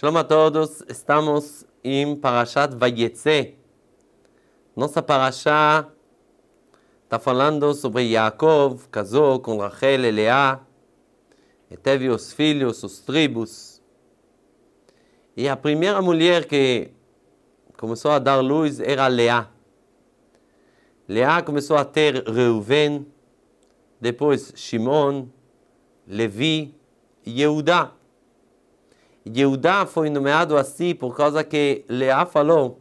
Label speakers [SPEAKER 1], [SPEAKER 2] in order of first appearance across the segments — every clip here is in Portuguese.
[SPEAKER 1] Shalom a todos, estamos em Parashat Vayetze. Nossa Parashá está falando sobre Yaakov, casou com Rachel e Leá, e teve os filhos, os tribos. E a primeira mulher que começou a dar luz era Leá. Leá começou a ter Reuven, depois Shimon, Levi e Yehudá. Yehudá foi nomeado assim por causa que Leá falou: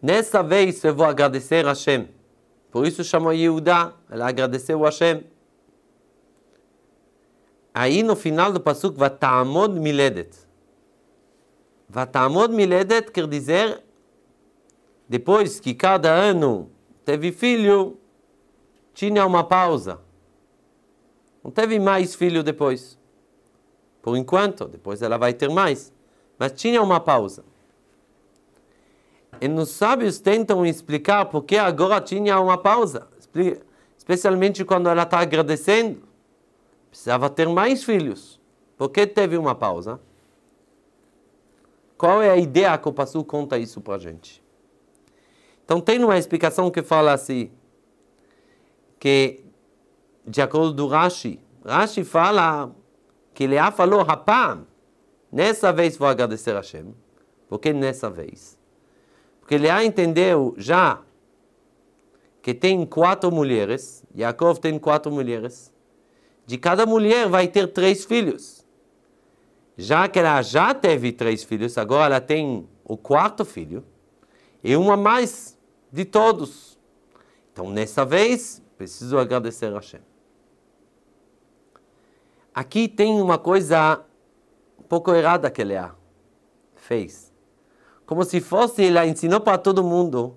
[SPEAKER 1] Nessa vez eu vou agradecer a Hashem. Por isso chamou Yehudá, ela agradeceu a Hashem. Aí no final do Passuk, Vatamod Miledet. Vatamod Miledet quer dizer, depois que cada ano teve filho, tinha uma pausa. Não teve mais filho depois por enquanto, depois ela vai ter mais. Mas tinha uma pausa. E os sábios tentam explicar por que agora tinha uma pausa, especialmente quando ela está agradecendo. Precisava ter mais filhos. Por que teve uma pausa? Qual é a ideia que o Passu conta isso para a gente? Então, tem uma explicação que fala assim, que de acordo com Rashi, Rashi fala que Leá falou, rapaz, nessa vez vou agradecer a Hashem. Por que nessa vez? Porque Leá entendeu já que tem quatro mulheres, Yaakov tem quatro mulheres, de cada mulher vai ter três filhos. Já que ela já teve três filhos, agora ela tem o quarto filho e uma mais de todos. Então, nessa vez, preciso agradecer a Hashem. Aqui tem uma coisa um pouco errada que Leá fez. Como se fosse, ela ensinou para todo mundo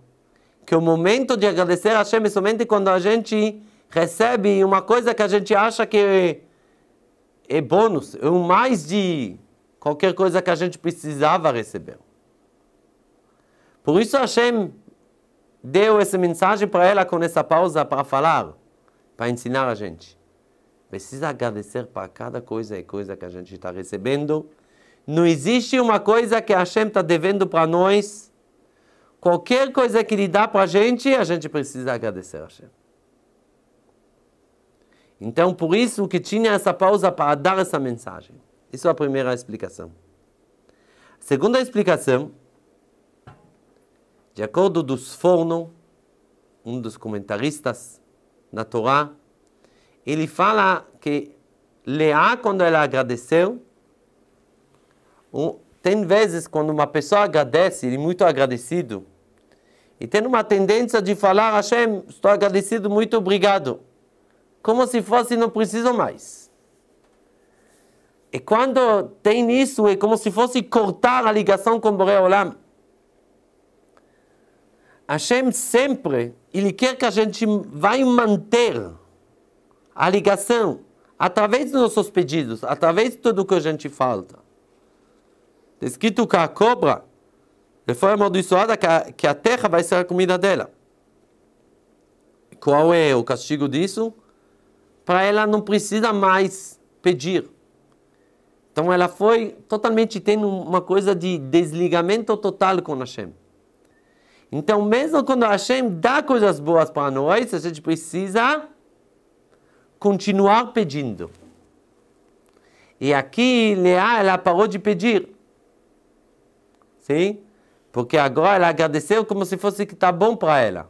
[SPEAKER 1] que o momento de agradecer a Hashem é somente quando a gente recebe uma coisa que a gente acha que é, é bônus, é um mais de qualquer coisa que a gente precisava receber. Por isso Hashem deu essa mensagem para ela com essa pausa para falar, para ensinar a gente. Precisa agradecer para cada coisa e coisa que a gente está recebendo. Não existe uma coisa que a Hashem está devendo para nós. Qualquer coisa que Ele dá para a gente, a gente precisa agradecer a Hashem. Então, por isso que tinha essa pausa para dar essa mensagem. Isso é a primeira explicação. A segunda explicação, de acordo com Sforno, um dos comentaristas na Torá, ele fala que Leá, quando ela agradeceu, tem vezes quando uma pessoa agradece, ele é muito agradecido, e tem uma tendência de falar, Hashem, estou agradecido, muito obrigado. Como se fosse, não preciso mais. E quando tem isso, é como se fosse cortar a ligação com Borei Olam. Hashem sempre, ele quer que a gente vai manter a ligação através dos nossos pedidos, através de tudo que a gente falta. Está escrito que a cobra foi amaldiçoada, que a, que a terra vai ser a comida dela. Qual é o castigo disso? Para ela não precisa mais pedir. Então ela foi totalmente tendo uma coisa de desligamento total com Hashem. Então, mesmo quando Hashem dá coisas boas para nós, a gente precisa continuar pedindo. E aqui Leá, ela parou de pedir. Sim? Porque agora ela agradeceu como se fosse que está bom para ela.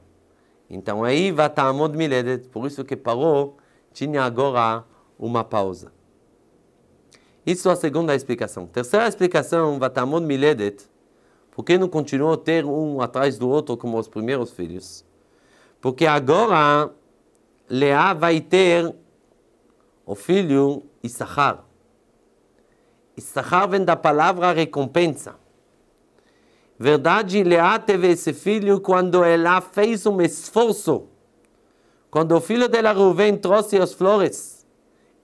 [SPEAKER 1] Então aí vai tá estar Miledet, por isso que parou, tinha agora uma pausa. Isso é a segunda explicação. Terceira explicação, Vatamod tá Miledet, por que não continuou a ter um atrás do outro como os primeiros filhos? Porque agora Leá vai ter o filho Issachar. Issachar vem da palavra recompensa. Verdade, Leá teve esse filho quando ela fez um esforço. Quando o filho dela, Reuven, trouxe as flores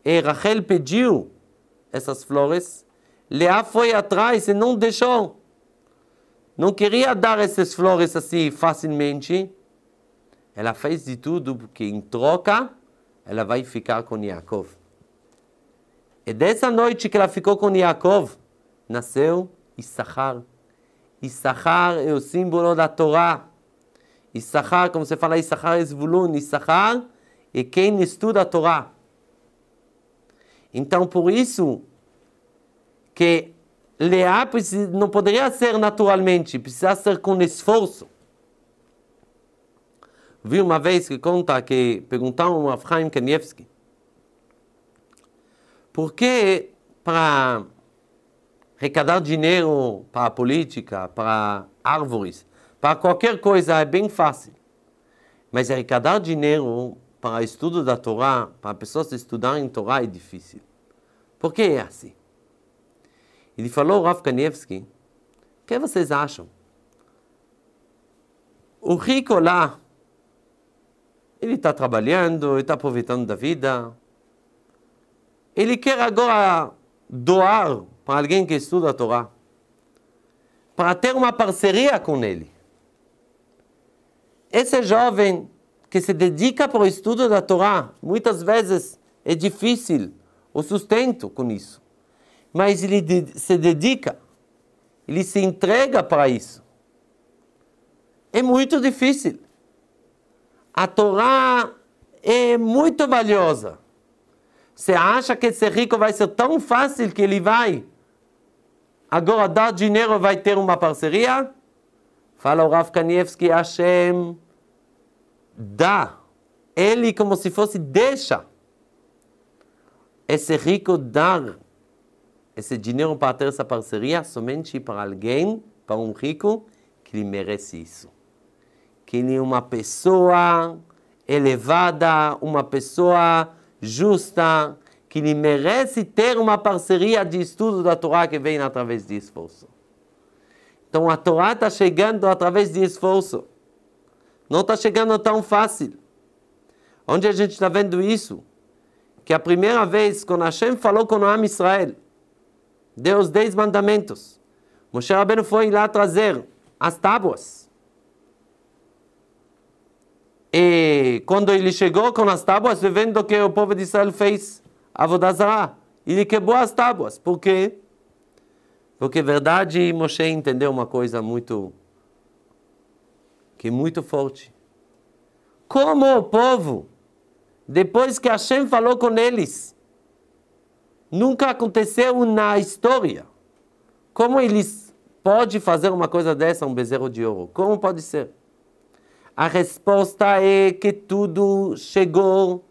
[SPEAKER 1] e Rachel pediu essas flores, Leá foi atrás e não deixou. Não queria dar essas flores assim facilmente ela fez de tudo porque, em troca, ela vai ficar com Yaakov. E dessa noite que ela ficou com Yaakov, nasceu Issachar. Issachar é o símbolo da Torá. Issachar, como se fala, Issachar é Zvulun. Issachar é quem estuda a Torá. Então, por isso que Leá não poderia ser naturalmente, precisa ser com esforço. Vi uma vez que conta que perguntaram a Chaim Kanievski por que para arrecadar dinheiro para a política, para árvores, para qualquer coisa é bem fácil. Mas arrecadar dinheiro para estudo da Torá, para pessoas estudarem Torá é difícil. Por que é assim? Ele falou, Rav Kanievski, o que vocês acham? O rico lá ele está trabalhando, ele está aproveitando da vida. Ele quer agora doar para alguém que estuda a Torá, para ter uma parceria com ele. Esse jovem que se dedica para o estudo da Torá, muitas vezes é difícil o sustento com isso, mas ele se dedica, ele se entrega para isso. É muito difícil a Torá é muito valiosa. Você acha que esse rico vai ser tão fácil que ele vai agora dar dinheiro vai ter uma parceria? Fala o Rav Kanievski, Hashem dá. Ele como se fosse deixa esse rico dar esse dinheiro para ter essa parceria somente para alguém, para um rico, que ele merece isso que nenhuma pessoa elevada, uma pessoa justa, que nem merece ter uma parceria de estudo da Torá que vem através de esforço. Então a Torá está chegando através de esforço. Não está chegando tão fácil. Onde a gente está vendo isso? Que a primeira vez, quando Hashem falou com Noam Israel, deu os dez mandamentos. Moshe Rabbeinu foi lá trazer as tábuas. E quando ele chegou com as tábuas, vendo que o povo de Israel fez vodazá, ele quebrou as tábuas. Por quê? Porque, é verdade, Moshe entendeu uma coisa muito. que é muito forte. Como o povo, depois que Hashem falou com eles, nunca aconteceu na história. Como eles pode fazer uma coisa dessa, um bezerro de ouro? Como pode ser? A resposta é que tudo chegou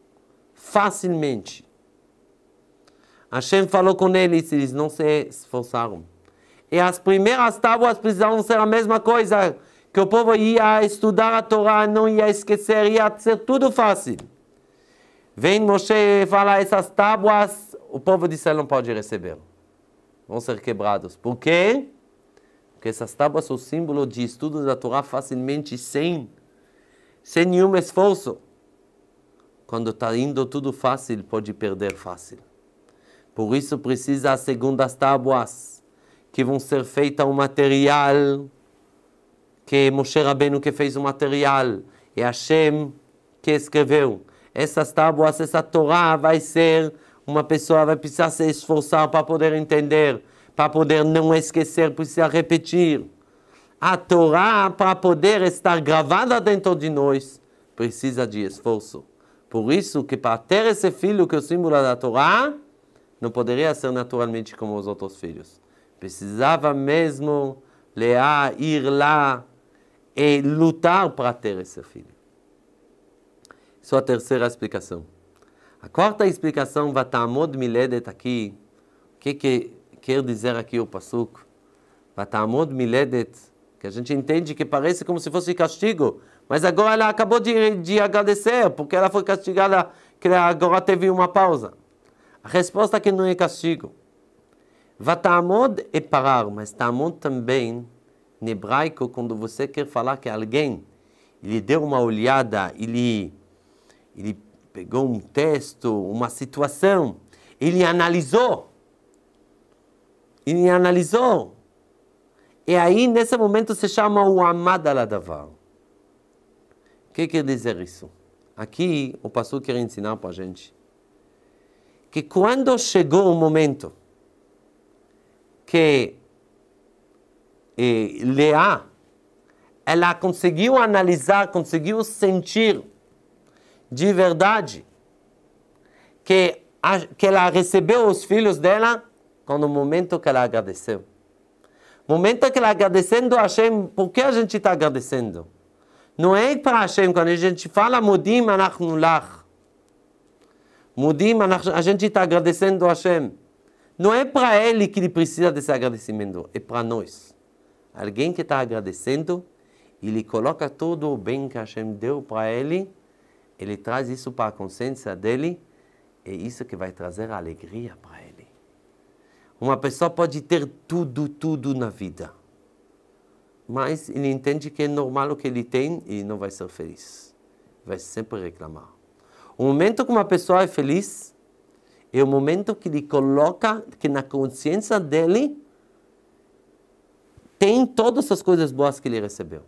[SPEAKER 1] facilmente. Hashem falou com eles, eles não se esforçaram. E as primeiras tábuas precisavam ser a mesma coisa, que o povo ia estudar a Torá, não ia esquecer, ia ser tudo fácil. Vem Moshe e fala, essas tábuas o povo de Israel não pode receber. Vão ser quebrados. Por quê? Porque essas tábuas são símbolo de estudo da Torá facilmente, sem sem nenhum esforço. Quando está indo tudo fácil, pode perder fácil. Por isso precisa as segundas tábuas, que vão ser feitas um material, que Moshe Rabbeinu que fez o material, e é Hashem que escreveu. Essas tábuas, essa Torá vai ser, uma pessoa vai precisar se esforçar para poder entender, para poder não esquecer, precisa repetir a Torá para poder estar gravada dentro de nós precisa de esforço. Por isso que para ter esse filho que é o símbolo da Torá, não poderia ser naturalmente como os outros filhos. Precisava mesmo Leá ir lá e lutar para ter esse filho. Isso é a terceira explicação. A quarta explicação, Vatamod Miledet aqui, o que, que quer dizer aqui o Pasuk? Vatamod Miledet que a gente entende que parece como se fosse castigo, mas agora ela acabou de, de agradecer, porque ela foi castigada, que agora teve uma pausa. A resposta é que não é castigo. Vatamod é parar, mas tamod também, em hebraico, quando você quer falar que alguém lhe deu uma olhada, ele, ele pegou um texto, uma situação, ele analisou. Ele analisou e aí, nesse momento, se chama o Amada Aladavar. O que quer dizer isso? Aqui, o pastor quer ensinar para a gente que quando chegou o momento que eh, Leá, ela conseguiu analisar, conseguiu sentir de verdade que, a, que ela recebeu os filhos dela, quando o momento que ela agradeceu momento que ele agradecendo a Hashem, por que a gente está agradecendo? Não é para Hashem, quando a gente fala Mudim anachnu nulach, Mudim a gente está agradecendo a Hashem. Não é para ele que ele precisa desse agradecimento, é para nós. Alguém que está agradecendo, ele coloca todo o bem que Hashem deu para ele, ele traz isso para a consciência dele, é isso que vai trazer alegria para ele. Uma pessoa pode ter tudo, tudo na vida. Mas ele entende que é normal o que ele tem e não vai ser feliz. Vai sempre reclamar. O momento que uma pessoa é feliz é o momento que ele coloca que na consciência dele tem todas as coisas boas que ele recebeu.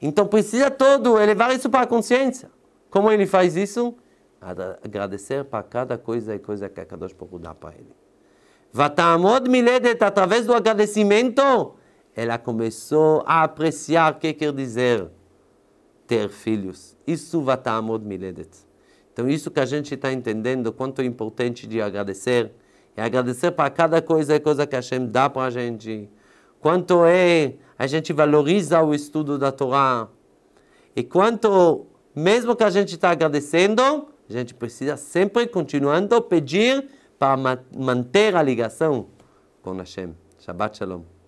[SPEAKER 1] Então precisa todo elevar isso para a consciência. Como ele faz isso? Agradecer para cada coisa e coisa que a Kadosh Baruch dar para ele. Vatamod Miledet, através do agradecimento, ela começou a apreciar o que quer dizer ter filhos. Isso Vatamod Miledet. Então, isso que a gente está entendendo, quanto é importante de agradecer, é agradecer para cada coisa e coisa que a Hashem dá para a gente. Quanto é a gente valoriza o estudo da Torá. E quanto, mesmo que a gente está agradecendo, a gente precisa sempre continuando pedir para manter a ligação com Hashem. Shabbat Shalom.